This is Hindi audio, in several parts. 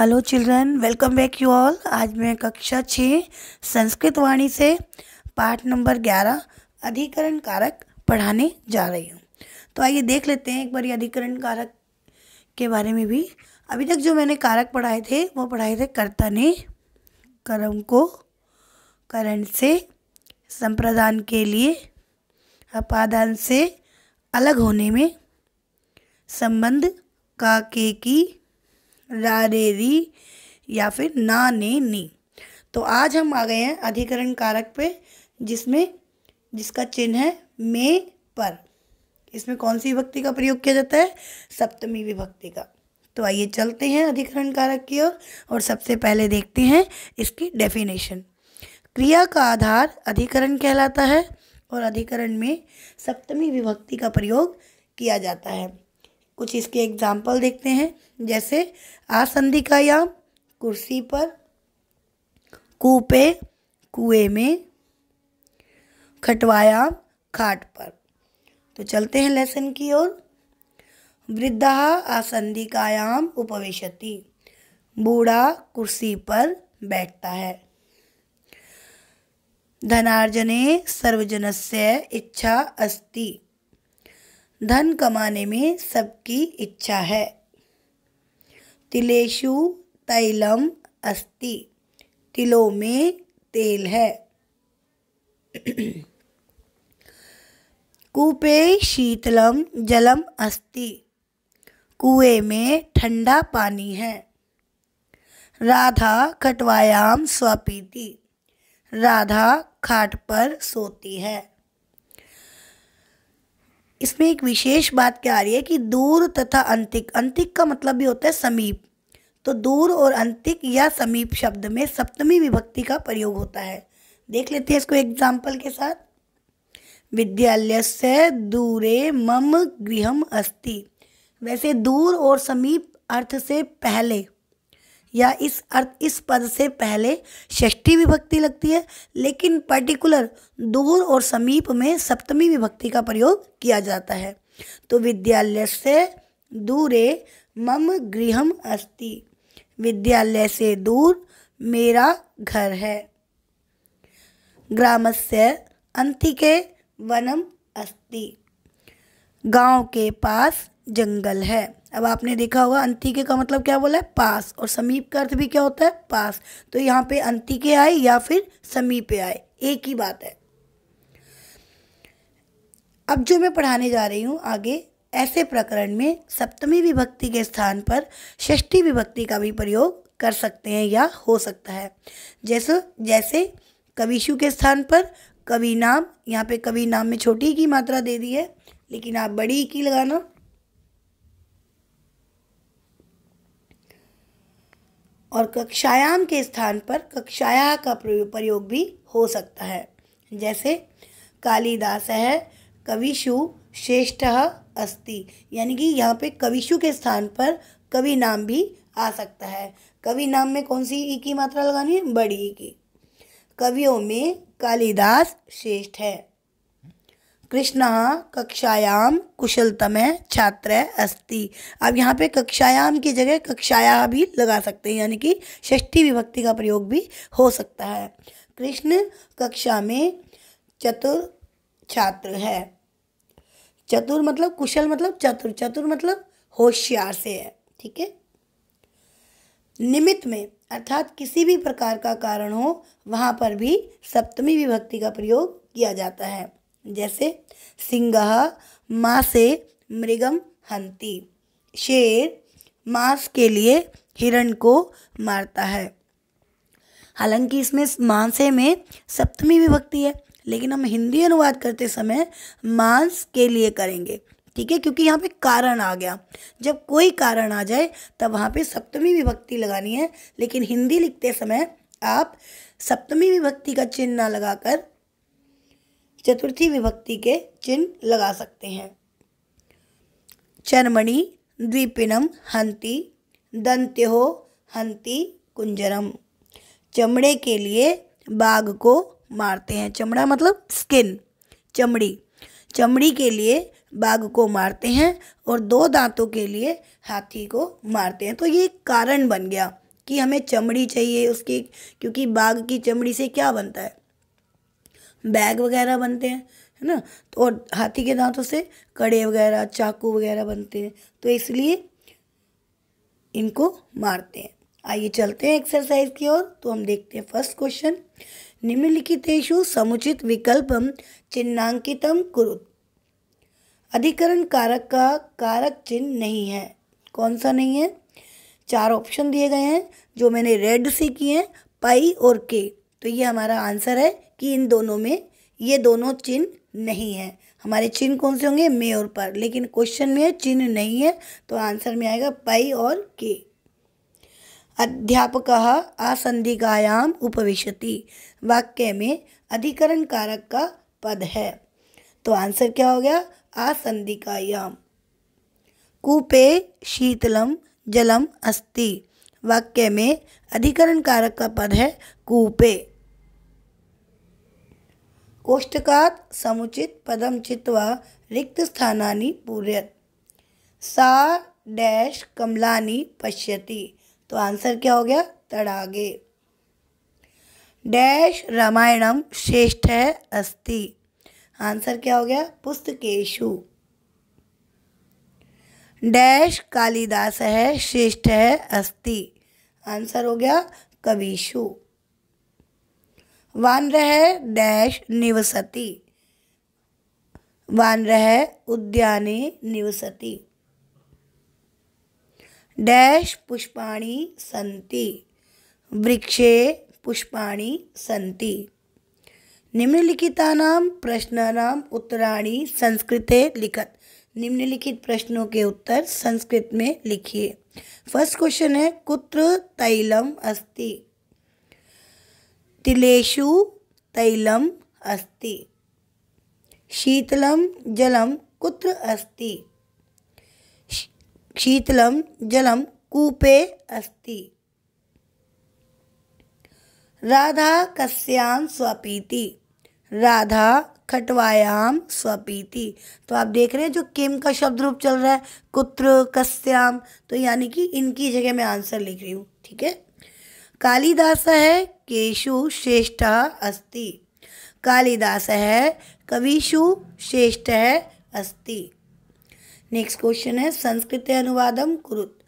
Hello children welcome back you all आज मैं कक्षा छः संस्कृत वाणी से पाठ नंबर ग्यारह अधिकरण कारक पढ़ाने जा रही हूँ तो आइए देख लेते हैं एक बार अधिकरण कारक के बारे में भी अभी तक जो मैंने कारक पढ़ाए थे वो पढ़ाए थे कर्ता ने कर्म को करण से संप्रदान के लिए अपादान से अलग होने में संबंध का के की रारे री या फिर ना ने नी तो आज हम आ गए हैं अधिकरण कारक पे जिसमें जिसका चिन्ह है मे पर इसमें कौन सी विभक्ति का प्रयोग किया जाता है सप्तमी विभक्ति का तो आइए चलते हैं अधिकरण कारक की ओर और सबसे पहले देखते हैं इसकी डेफिनेशन क्रिया का आधार अधिकरण कहलाता है और अधिकरण में सप्तमी विभक्ति का प्रयोग किया जाता है कुछ इसके एग्जाम्पल देखते हैं जैसे आसंधि का याम कुर्सी पर कूपे कुएं में खटवायाम खाट पर तो चलते हैं लेसन की ओर वृद्धा आसंधि कायाम उपवेशति बूढ़ा कुर्सी पर बैठता है धनार्जने सर्वजनस्य इच्छा अस्ति धन कमाने में सबकी इच्छा है तिलेशु तैलम अस्ति तिलों में तेल है कूपे शीतलम जलम अस्ति कुएं में ठंडा पानी है राधा खटवायाम स्वपीति राधा खाट पर सोती है इसमें एक विशेष बात क्या आ रही है कि दूर तथा अंतिक अंतिक का मतलब भी होता है समीप तो दूर और अंतिक या समीप शब्द में सप्तमी विभक्ति का प्रयोग होता है देख लेते हैं इसको एग्जाम्पल के साथ विद्यालय से दूरे मम गृहम अस्ति वैसे दूर और समीप अर्थ से पहले या इस अर्थ इस पद से पहले षष्ठी विभक्ति लगती है लेकिन पर्टिकुलर दूर और समीप में सप्तमी विभक्ति का प्रयोग किया जाता है तो विद्यालय से दूरे मम गृहम अस्ति विद्यालय से दूर मेरा घर है ग्राम से अंतिके वनम अस्ति गांव के पास जंगल है अब आपने देखा होगा अंतिके का मतलब क्या बोला है पास और समीप का अर्थ भी क्या होता है पास तो यहाँ पे अंतिके आए या फिर समीपे आए एक ही बात है अब जो मैं पढ़ाने जा रही हूँ आगे ऐसे प्रकरण में सप्तमी विभक्ति के स्थान पर षष्ठी विभक्ति का भी प्रयोग कर सकते हैं या हो सकता है जैसे जैसे कविशु के स्थान पर कवि नाम यहाँ पे कवि नाम में छोटी की मात्रा दे दी है लेकिन आप बड़ी की लगाना और कक्षायाम के स्थान पर कक्षाया का प्रयोग भी हो सकता है जैसे कालिदास है कविशु श्रेष्ठ अस्ति यानी कि यहाँ पे कविशु के स्थान पर कवि नाम भी आ सकता है कवि नाम में कौन सी ई की मात्रा लगानी है बड़ी की कवियों में कालिदास श्रेष्ठ है कृष्ण कक्षायाम कुशलतम छात्र अस्ति अब यहाँ पे कक्षायाम की जगह कक्षाया भी लगा सकते हैं यानी कि षष्ठी विभक्ति का प्रयोग भी हो सकता है कृष्ण कक्षा में चतुर छात्र है चतुर मतलब कुशल मतलब चतुर चतुर मतलब होशियार से है ठीक है निमित्त में अर्थात किसी भी प्रकार का कारण हो वहाँ पर भी सप्तमी विभक्ति का प्रयोग किया जाता है जैसे सिंह माँ से मृगम हंती शेर मांस के लिए हिरण को मारता है हालांकि इसमें मांसे में सप्तमी विभक्ति है लेकिन हम हिंदी अनुवाद करते समय मांस के लिए करेंगे ठीक है क्योंकि यहाँ पे कारण आ गया जब कोई कारण आ जाए तब वहाँ पे सप्तमी विभक्ति लगानी है लेकिन हिंदी लिखते समय आप सप्तमी विभक्ति का चिन्ह लगाकर चतुर्थी विभक्ति के चिन्ह लगा सकते हैं चर्मणि द्विपिनम हंति दंत्यो हंति कुंजरम चमड़े के लिए बाघ को मारते हैं चमड़ा मतलब स्किन चमड़ी चमड़ी के लिए बाघ को मारते हैं और दो दांतों के लिए हाथी को मारते हैं तो ये कारण बन गया कि हमें चमड़ी चाहिए उसकी क्योंकि बाघ की चमड़ी से क्या बनता है बैग वगैरह बनते हैं है ना तो और हाथी के दांतों से कड़े वगैरह चाकू वगैरह बनते हैं तो इसलिए इनको मारते हैं आइए चलते हैं एक्सरसाइज की ओर तो हम देखते हैं फर्स्ट क्वेश्चन निम्नलिखितेशु समुचित विकल्पम चिन्हांकितम कुरु अधिकरण कारक का कारक चिन्ह नहीं है कौन सा नहीं है चार ऑप्शन दिए गए हैं जो मैंने रेड से किए हैं पाई और के तो ये हमारा आंसर है कि इन दोनों में ये दोनों चिन्ह नहीं है हमारे चिन्ह कौन से होंगे मे और पर लेकिन क्वेश्चन में चिन्ह नहीं है तो आंसर में आएगा पाई और के अध्यापक आसंधिकायाम उपविशति वाक्य में अधिकरण कारक का पद है तो आंसर क्या हो गया आसंधिकायाम कूपे शीतलम जलम अस्ति वाक्य में अधिकरण कारक का पद है कूपे कोष्ठकात् समुचित पदम चित्वा रिक्त स्थानानि पूरयत सा डैश कमलानी पश्यति तो आंसर क्या हो गया तड़ागे डैश रामायणम श्रेष्ठ है अस्ति आंसर क्या हो गया पुस्तकेशु डैश कालिदास है श्रेष्ठ है अस्ति आंसर हो गया कविशु वानरः डैश निवसति है उद्याने निवसति डैश पुष्पाणि सन्ति वृक्षे पुष्पाणि सन्ति निम्नलिखिता प्रश्नाना उत्तराणी संस्कृते लिखत निम्नलिखित प्रश्नों के उत्तर संस्कृत में लिखिए फर्स्ट क्वेश्चन है कुत्र तैलम अस्ति तिलेशु तैलम अस्ति शीतलम जलम कुत्र अस्ति शीतलम जलम कूपे अस्ति राधा कस्याम स्वपीति राधा खटवायाम स्वपीति तो आप देख रहे हैं जो किम का शब्द रूप चल रहा है कुत्र कस्याम तो यानी कि इनकी जगह मैं आंसर लिख रही हूँ ठीक है कालिदास है केशु श्रेष्ठ अस्ति कालिदास है कविषु है अस्ति नेक्स्ट क्वेश्चन है संस्कृत अनुवादम कुरुत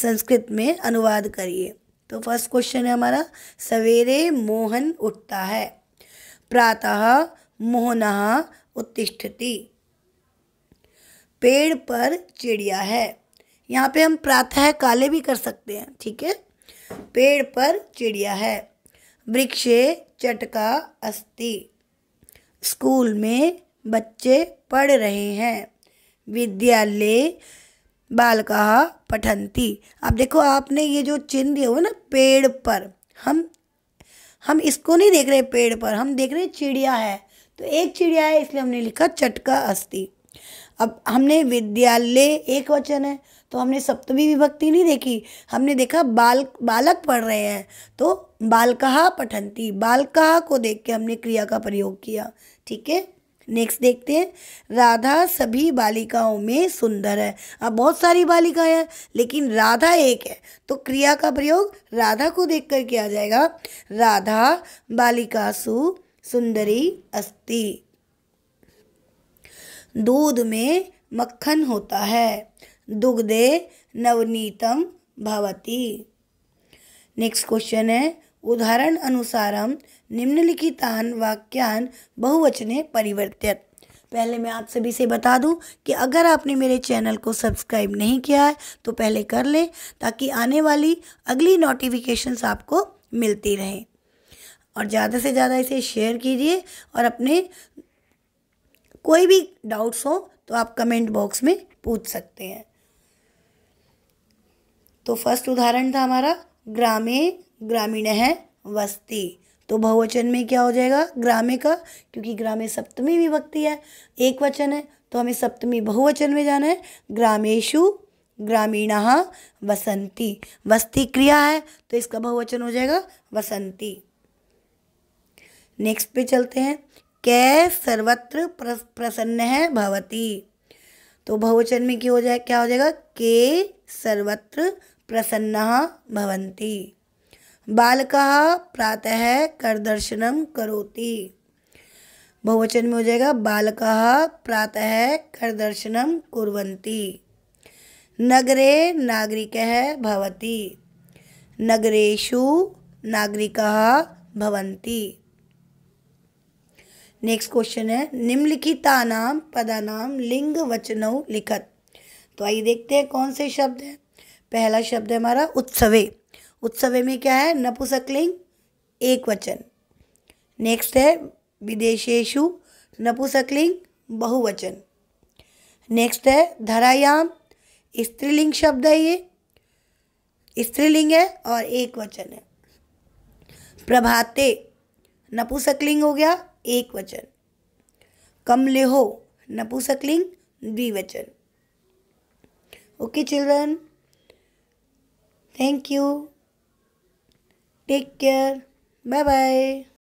संस्कृत में अनुवाद करिए तो फर्स्ट क्वेश्चन है हमारा सवेरे मोहन उठता है प्रातः मोहन उत्तिष्ठति पेड़ पर चिड़िया है यहाँ पे हम प्रातः काले भी कर सकते हैं ठीक है पेड़ पर चिड़िया है वृक्षे चटका अस्थि स्कूल में बच्चे पढ़ रहे हैं विद्यालय बालका पठंती अब देखो आपने ये जो चिन्ह दिया हुआ ना पेड़ पर हम हम इसको नहीं देख रहे पेड़ पर हम देख रहे चिड़िया है तो एक चिड़िया है इसलिए हमने लिखा चटका अस्थि अब हमने विद्यालय एक वचन है तो हमने सप्तमी तो विभक्ति नहीं देखी हमने देखा बाल बालक पढ़ रहे हैं तो बालकहा पठंती बालकहा को देख के हमने क्रिया का प्रयोग किया ठीक है नेक्स्ट देखते हैं राधा सभी बालिकाओं में सुंदर है अब बहुत सारी बालिकाएं हैं लेकिन राधा एक है तो क्रिया का प्रयोग राधा को देखकर किया जाएगा राधा बालिकासु सुंदरी अस्ति दूध में मक्खन होता है दुग्धे नवनीतम भवती नेक्स्ट क्वेश्चन है उदाहरण अनुसारम निम्नलिखितान वाक्यान बहुवचने परिवर्तित पहले मैं आप सभी से बता दूं कि अगर आपने मेरे चैनल को सब्सक्राइब नहीं किया है तो पहले कर लें ताकि आने वाली अगली नोटिफिकेशंस आपको मिलती रहें और ज़्यादा से ज़्यादा इसे शेयर कीजिए और अपने कोई भी डाउट्स हो तो आप कमेंट बॉक्स में पूछ सकते हैं तो फर्स्ट उदाहरण था हमारा ग्रामे ग्रामीण है वस्ती तो बहुवचन में क्या हो जाएगा ग्रामे का क्योंकि ग्रामे सप्तमी विभक्ति है एक वचन है तो हमें सप्तमी बहुवचन में जाना है ग्रामेशु ग्रामीण वसंती वस्ती क्रिया है तो इसका बहुवचन हो जाएगा वसंती नेक्स्ट पे चलते हैं कै सर्वत्र प्रसन्न है भवती तो बहुवचन में क्या हो जाए क्या हो जाएगा के सर्वत्र प्रसन्न भवन्ति बालक प्रातः दर्शन करोति बहुवचन में हो जाएगा बालक प्रातः करदर्शनं कुर्वन्ति नगरे नागरिक भवति नगरेषु नेक्स्ट क्वेश्चन है निम्नलिखिता नाम पदा नाम लिंग वचनौ लिखत तो आइए देखते हैं कौन से शब्द हैं पहला शब्द है हमारा उत्सवे उत्सवे में क्या है नपुसकलिंग एक वचन नेक्स्ट है विदेशेशु नपुसकलिंग बहुवचन नेक्स्ट है धरायाम स्त्रीलिंग शब्द है ये स्त्रीलिंग है और एक वचन है प्रभाते नपुसकलिंग हो गया एक वचन कमलेहो नपुसकलिंग द्विवचन okay children Thank you. Take care. Bye bye.